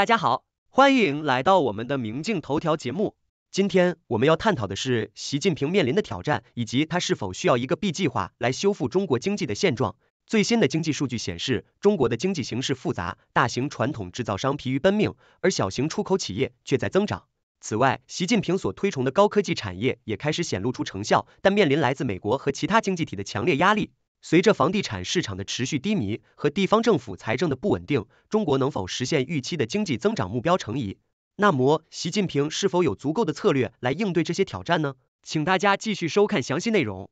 大家好，欢迎来到我们的明镜头条节目。今天我们要探讨的是习近平面临的挑战，以及他是否需要一个 B 计划来修复中国经济的现状。最新的经济数据显示，中国的经济形势复杂，大型传统制造商疲于奔命，而小型出口企业却在增长。此外，习近平所推崇的高科技产业也开始显露出成效，但面临来自美国和其他经济体的强烈压力。随着房地产市场的持续低迷和地方政府财政的不稳定，中国能否实现预期的经济增长目标成疑。那么，习近平是否有足够的策略来应对这些挑战呢？请大家继续收看详细内容。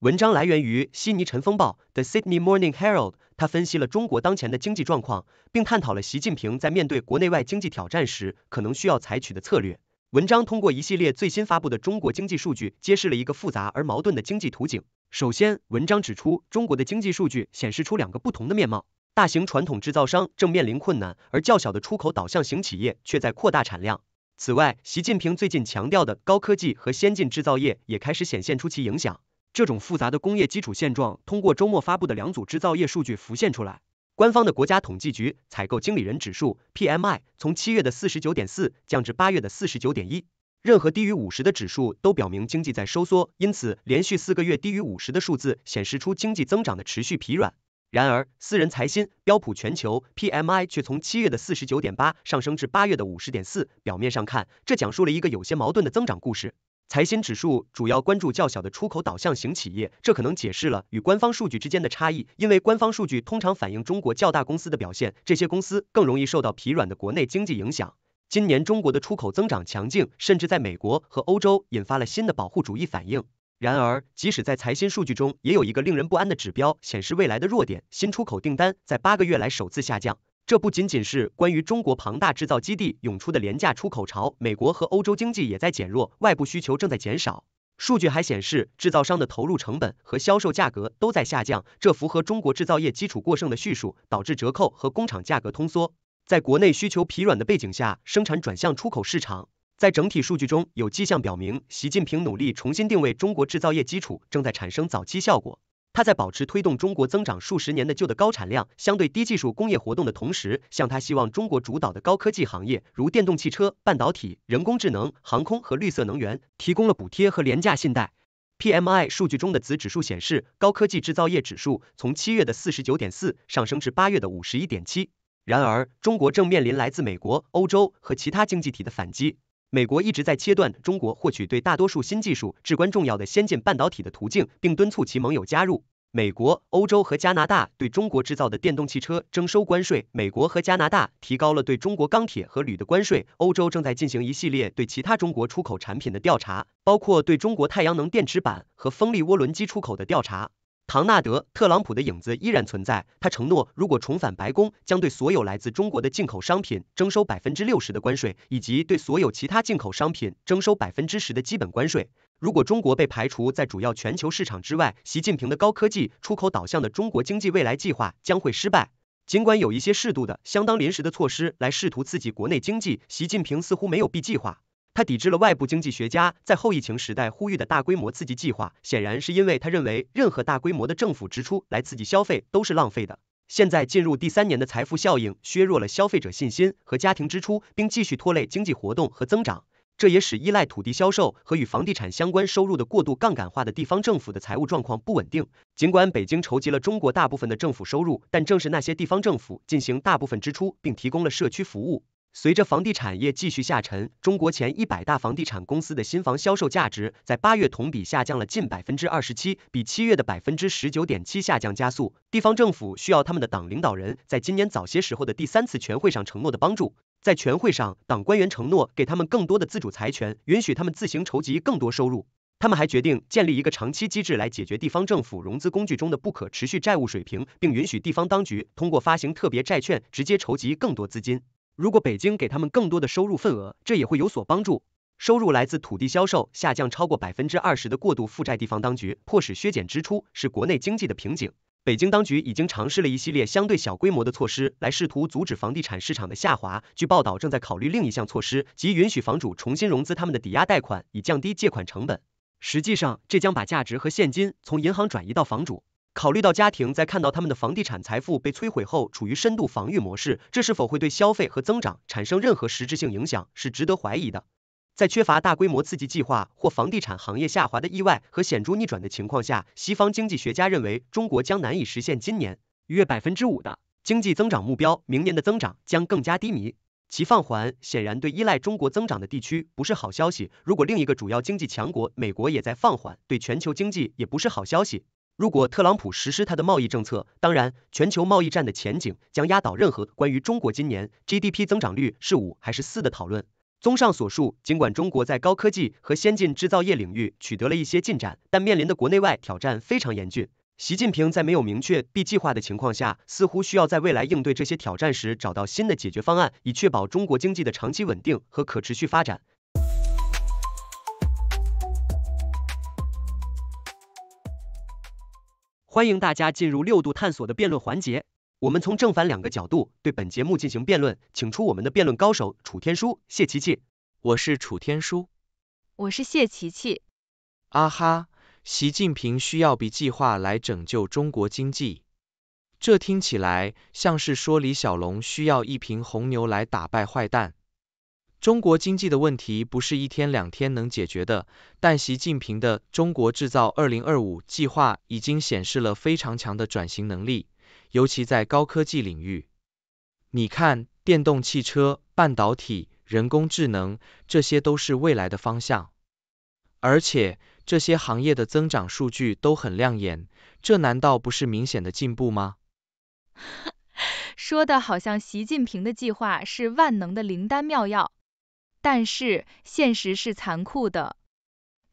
文章来源于悉尼晨风暴的 Sydney Morning Herald，他分析了中国当前的经济状况，并探讨了习近平在面对国内外经济挑战时可能需要采取的策略。文章通过一系列最新发布的中国经济数据，揭示了一个复杂而矛盾的经济图景。首先，文章指出，中国的经济数据显示出两个不同的面貌：大型传统制造商正面临困难，而较小的出口导向型企业却在扩大产量。此外，习近平最近强调的高科技和先进制造业也开始显现出其影响。这种复杂的工业基础现状，通过周末发布的两组制造业数据浮现出来。官方的国家统计局采购经理人指数 （PMI） 从七月的四十九点四降至八月的四十九点一。任何低于五十的指数都表明经济在收缩，因此连续四个月低于五十的数字显示出经济增长的持续疲软。然而，私人财新标普全球 PMI 却从七月的四十九点八上升至八月的五十点四。表面上看，这讲述了一个有些矛盾的增长故事。财新指数主要关注较小的出口导向型企业，这可能解释了与官方数据之间的差异，因为官方数据通常反映中国较大公司的表现，这些公司更容易受到疲软的国内经济影响。今年中国的出口增长强劲，甚至在美国和欧洲引发了新的保护主义反应。然而，即使在财新数据中，也有一个令人不安的指标显示未来的弱点：新出口订单在八个月来首次下降。这不仅仅是关于中国庞大制造基地涌出的廉价出口潮，美国和欧洲经济也在减弱，外部需求正在减少。数据还显示，制造商的投入成本和销售价格都在下降，这符合中国制造业基础过剩的叙述，导致折扣和工厂价格通缩。在国内需求疲软的背景下，生产转向出口市场。在整体数据中，有迹象表明，习近平努力重新定位中国制造业基础正在产生早期效果。它在保持推动中国增长数十年的旧的高产量、相对低技术工业活动的同时，向他希望中国主导的高科技行业，如电动汽车、半导体、人工智能、航空和绿色能源，提供了补贴和廉价信贷。PMI 数据中的子指数显示，高科技制造业指数从七月的四十九点四上升至八月的五十一点七。然而，中国正面临来自美国、欧洲和其他经济体的反击。美国一直在切断中国获取对大多数新技术至关重要的先进半导体的途径，并敦促其盟友加入。美国、欧洲和加拿大对中国制造的电动汽车征收关税。美国和加拿大提高了对中国钢铁和铝的关税。欧洲正在进行一系列对其他中国出口产品的调查，包括对中国太阳能电池板和风力涡轮机出口的调查。唐纳德·特朗普的影子依然存在。他承诺，如果重返白宫，将对所有来自中国的进口商品征收百分之六十的关税，以及对所有其他进口商品征收百分之十的基本关税。如果中国被排除在主要全球市场之外，习近平的高科技出口导向的中国经济未来计划将会失败。尽管有一些适度的、相当临时的措施来试图刺激国内经济，习近平似乎没有 B 计划。他抵制了外部经济学家在后疫情时代呼吁的大规模刺激计划，显然是因为他认为任何大规模的政府支出来刺激消费都是浪费的。现在进入第三年的财富效应削弱了消费者信心和家庭支出，并继续拖累经济活动和增长。这也使依赖土地销售和与房地产相关收入的过度杠杆化的地方政府的财务状况不稳定。尽管北京筹集了中国大部分的政府收入，但正是那些地方政府进行大部分支出，并提供了社区服务。随着房地产业继续下沉，中国前一百大房地产公司的新房销售价值在八月同比下降了近百分之二十七，比七月的百分之十九点七下降加速。地方政府需要他们的党领导人在今年早些时候的第三次全会上承诺的帮助。在全会上，党官员承诺给他们更多的自主财权，允许他们自行筹集更多收入。他们还决定建立一个长期机制来解决地方政府融资工具中的不可持续债务水平，并允许地方当局通过发行特别债券直接筹集更多资金。如果北京给他们更多的收入份额，这也会有所帮助。收入来自土地销售下降超过百分之二十的过度负债地方当局迫使削减支出是国内经济的瓶颈。北京当局已经尝试了一系列相对小规模的措施来试图阻止房地产市场的下滑。据报道，正在考虑另一项措施，即允许房主重新融资他们的抵押贷款，以降低借款成本。实际上，这将把价值和现金从银行转移到房主。考虑到家庭在看到他们的房地产财富被摧毁后处于深度防御模式，这是否会对消费和增长产生任何实质性影响是值得怀疑的。在缺乏大规模刺激计划或房地产行业下滑的意外和显著逆转的情况下，西方经济学家认为中国将难以实现今年约百分之五的经济增长目标，明年的增长将更加低迷。其放缓显然对依赖中国增长的地区不是好消息。如果另一个主要经济强国美国也在放缓，对全球经济也不是好消息。如果特朗普实施他的贸易政策，当然，全球贸易战的前景将压倒任何关于中国今年 GDP 增长率是五还是四的讨论。综上所述，尽管中国在高科技和先进制造业领域取得了一些进展，但面临的国内外挑战非常严峻。习近平在没有明确 B 计划的情况下，似乎需要在未来应对这些挑战时找到新的解决方案，以确保中国经济的长期稳定和可持续发展。欢迎大家进入六度探索的辩论环节。我们从正反两个角度对本节目进行辩论，请出我们的辩论高手楚天舒、谢琪琪。我是楚天舒，我是谢琪琪。啊哈，习近平需要比计划来拯救中国经济，这听起来像是说李小龙需要一瓶红牛来打败坏蛋。中国经济的问题不是一天两天能解决的，但习近平的“中国制造二零二五”计划已经显示了非常强的转型能力，尤其在高科技领域。你看，电动汽车、半导体、人工智能，这些都是未来的方向。而且，这些行业的增长数据都很亮眼，这难道不是明显的进步吗？说的好像习近平的计划是万能的灵丹妙药。但是现实是残酷的，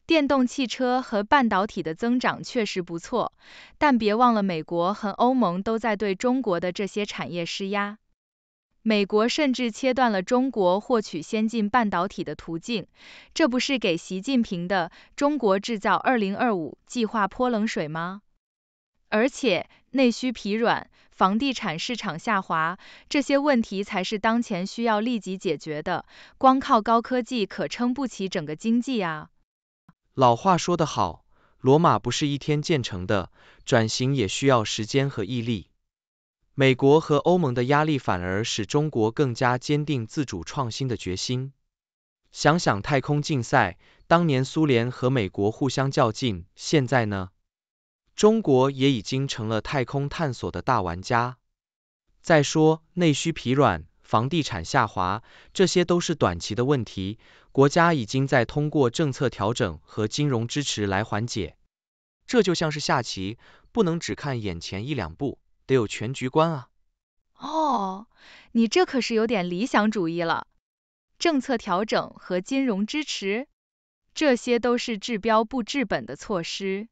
电动汽车和半导体的增长确实不错，但别忘了美国和欧盟都在对中国的这些产业施压，美国甚至切断了中国获取先进半导体的途径，这不是给习近平的“中国制造 2025” 计划泼冷水吗？而且，内需疲软，房地产市场下滑，这些问题才是当前需要立即解决的。光靠高科技可撑不起整个经济啊！老话说得好，罗马不是一天建成的，转型也需要时间和毅力。美国和欧盟的压力反而使中国更加坚定自主创新的决心。想想太空竞赛，当年苏联和美国互相较劲，现在呢？中国也已经成了太空探索的大玩家。再说，内需疲软、房地产下滑，这些都是短期的问题，国家已经在通过政策调整和金融支持来缓解。这就像是下棋，不能只看眼前一两步，得有全局观啊。哦，你这可是有点理想主义了。政策调整和金融支持，这些都是治标不治本的措施。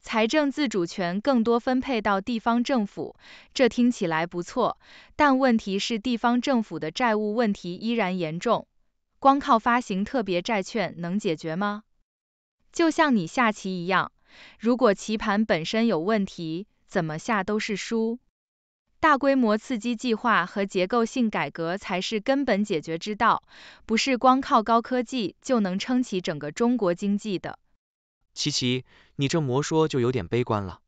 财政自主权更多分配到地方政府，这听起来不错，但问题是地方政府的债务问题依然严重，光靠发行特别债券能解决吗？就像你下棋一样，如果棋盘本身有问题，怎么下都是输。大规模刺激计划和结构性改革才是根本解决之道，不是光靠高科技就能撑起整个中国经济的。琪琪，你这魔说就有点悲观了。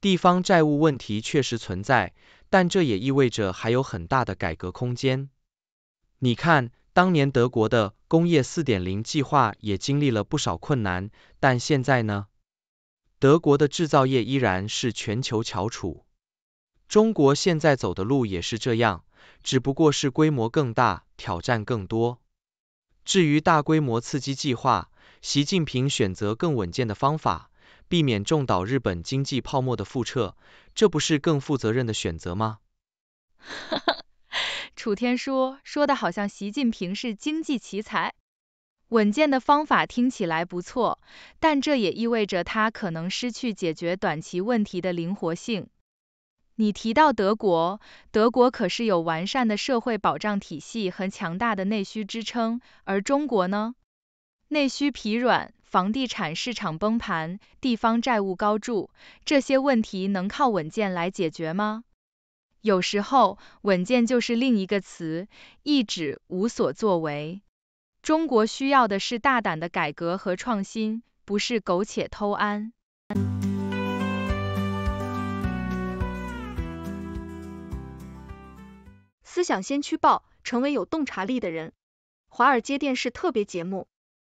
地方债务问题确实存在，但这也意味着还有很大的改革空间。你看，当年德国的工业四点零计划也经历了不少困难，但现在呢，德国的制造业依然是全球翘楚。中国现在走的路也是这样，只不过是规模更大，挑战更多。至于大规模刺激计划，习近平选择更稳健的方法，避免重蹈日本经济泡沫的覆辙，这不是更负责任的选择吗？哈哈，楚天说说的好像习近平是经济奇才，稳健的方法听起来不错，但这也意味着他可能失去解决短期问题的灵活性。你提到德国，德国可是有完善的社会保障体系和强大的内需支撑，而中国呢？内需疲软，房地产市场崩盘，地方债务高筑，这些问题能靠稳健来解决吗？有时候，稳健就是另一个词，意指无所作为。中国需要的是大胆的改革和创新，不是苟且偷安。思想先驱报，成为有洞察力的人。华尔街电视特别节目。